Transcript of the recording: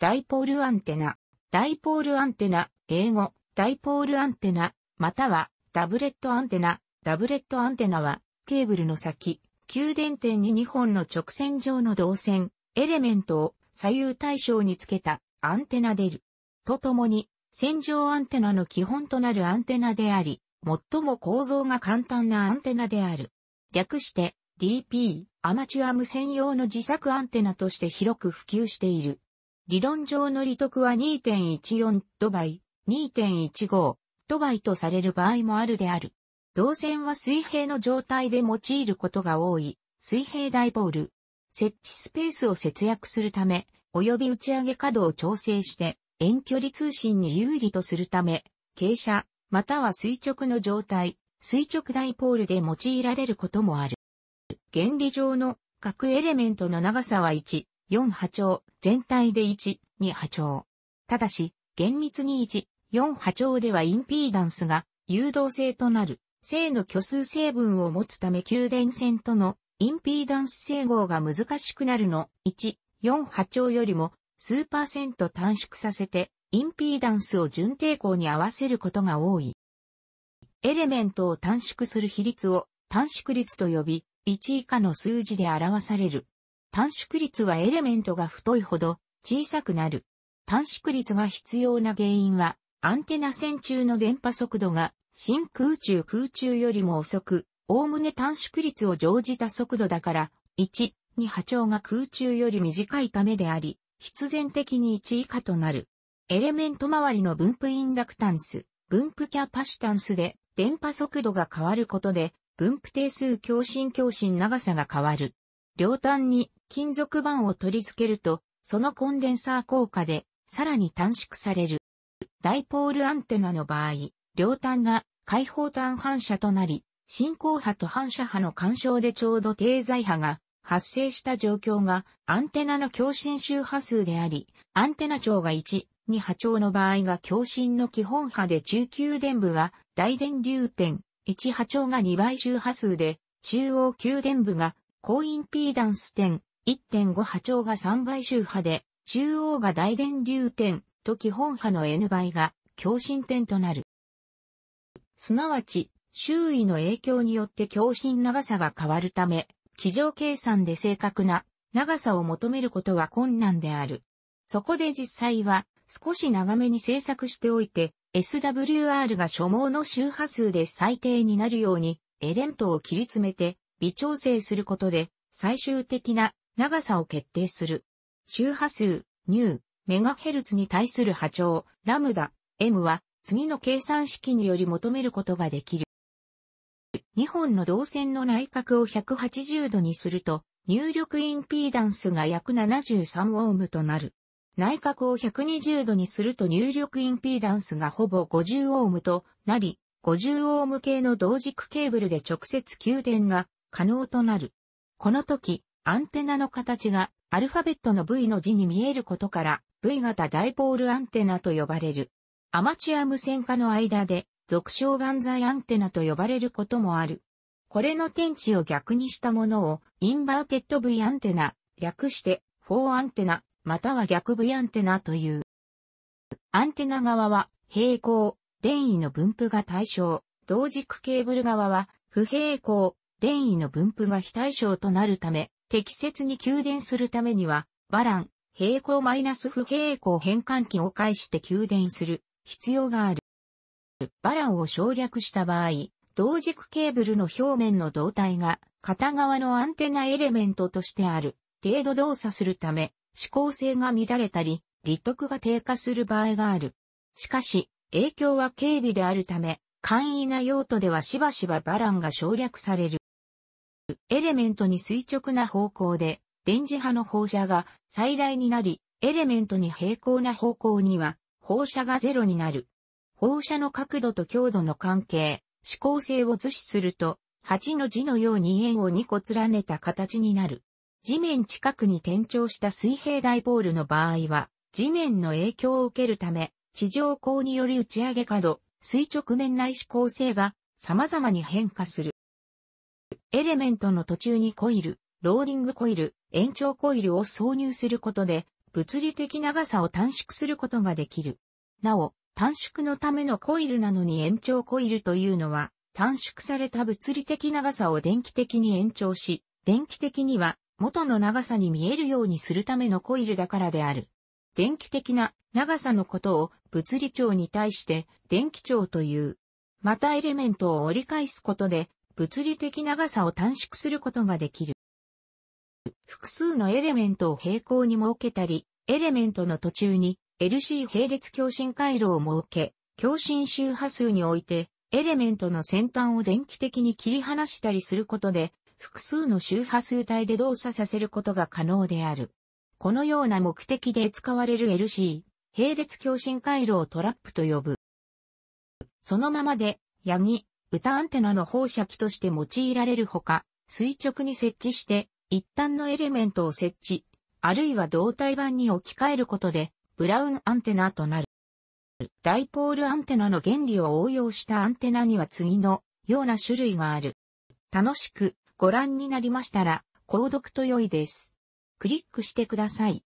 ダイポールアンテナ。ダイポールアンテナ、英語、ダイポールアンテナ、または、ダブレットアンテナ。ダブレットアンテナは、ケーブルの先、給電点に2本の直線上の導線、エレメントを左右対称につけたアンテナでる。とともに、線上アンテナの基本となるアンテナであり、最も構造が簡単なアンテナである。略して DP、アマチュア無線用の自作アンテナとして広く普及している。理論上の利得は2.14ドバイ、2.15ドバイとされる場合もあるである。導線は水平の状態で用いることが多い、水平ダイポール。設置スペースを節約するため、及び打ち上げ角を調整して、遠距離通信に有利とするため、傾斜、または垂直の状態、垂直ダイポールで用いられることもある。原理上の各エレメントの長さは1、4波長、全体で1、2波長。ただし、厳密に1、4波長ではインピーダンスが誘導性となる、正の虚数成分を持つため給電線とのインピーダンス整合が難しくなるの、1、4波長よりも数パーセント短縮させて、インピーダンスを順抵抗に合わせることが多い。エレメントを短縮する比率を短縮率と呼び、1以下の数字で表される。短縮率はエレメントが太いほど小さくなる。短縮率が必要な原因は、アンテナ線中の電波速度が真空中空中よりも遅く、おおむね短縮率を乗じた速度だから、1、2波長が空中より短いためであり、必然的に1以下となる。エレメント周りの分布インダクタンス、分布キャパシタンスで電波速度が変わることで、分布定数共振共振長さが変わる。両端に金属板を取り付けると、そのコンデンサー効果でさらに短縮される。ダイポールアンテナの場合、両端が開放端反射となり、進行波と反射波の干渉でちょうど低材波が発生した状況がアンテナの共振周波数であり、アンテナ長が1、2波長の場合が共振の基本波で中級電部が大電流点、1波長が2倍周波数で中央級電部が高インピーダンス点1.5波長が3倍周波で、中央が大電流点と基本波の N 倍が共振点となる。すなわち、周囲の影響によって共振長さが変わるため、基上計算で正確な長さを求めることは困難である。そこで実際は少し長めに制作しておいて、SWR が所望の周波数で最低になるようにエレントを切り詰めて微調整することで最終的な長さを決定する。周波数、ニュー、メガヘルツに対する波長、ラムダ、M は次の計算式により求めることができる。2本の導線の内角を180度にすると、入力インピーダンスが約73オームとなる。内角を120度にすると入力インピーダンスがほぼ50オームとなり、50オーム系の同軸ケーブルで直接給電が可能となる。この時、アンテナの形がアルファベットの V の字に見えることから V 型ダイポールアンテナと呼ばれる。アマチュア無線化の間で俗称万歳アンテナと呼ばれることもある。これの天地を逆にしたものをインバーテッド V アンテナ、略して4アンテナ、または逆 V アンテナという。アンテナ側は平行、電位の分布が対象、同軸ケーブル側は不平行、電位の分布が非対称となるため、適切に給電するためには、バラン、平行マイナス不平行変換器を介して給電する必要がある。バランを省略した場合、同軸ケーブルの表面の胴体が片側のアンテナエレメントとしてある程度動作するため、指向性が乱れたり、立得が低下する場合がある。しかし、影響は軽微であるため、簡易な用途ではしばしばバランが省略される。エレメントに垂直な方向で、電磁波の放射が最大になり、エレメントに平行な方向には、放射がゼロになる。放射の角度と強度の関係、指向性を図示すると、8の字のように円を2個連ねた形になる。地面近くに転調した水平ダイポールの場合は、地面の影響を受けるため、地上光により打ち上げ角、垂直面内指向性が様々に変化する。エレメントの途中にコイル、ローディングコイル、延長コイルを挿入することで、物理的長さを短縮することができる。なお、短縮のためのコイルなのに延長コイルというのは、短縮された物理的長さを電気的に延長し、電気的には元の長さに見えるようにするためのコイルだからである。電気的な長さのことを物理長に対して電気長という。またエレメントを折り返すことで物理的長さを短縮することができる。複数のエレメントを平行に設けたり、エレメントの途中に LC 並列共振回路を設け、共振周波数において、エレメントの先端を電気的に切り離したりすることで、複数の周波数帯で動作させることが可能である。このような目的で使われる LC、並列共振回路をトラップと呼ぶ。そのままで、ヤギ、歌アンテナの放射器として用いられるほか、垂直に設置して、一旦のエレメントを設置、あるいは胴体板に置き換えることで、ブラウンアンテナとなる。ダイポールアンテナの原理を応用したアンテナには次のような種類がある。楽しくご覧になりましたら、購読と良いです。クリックしてください。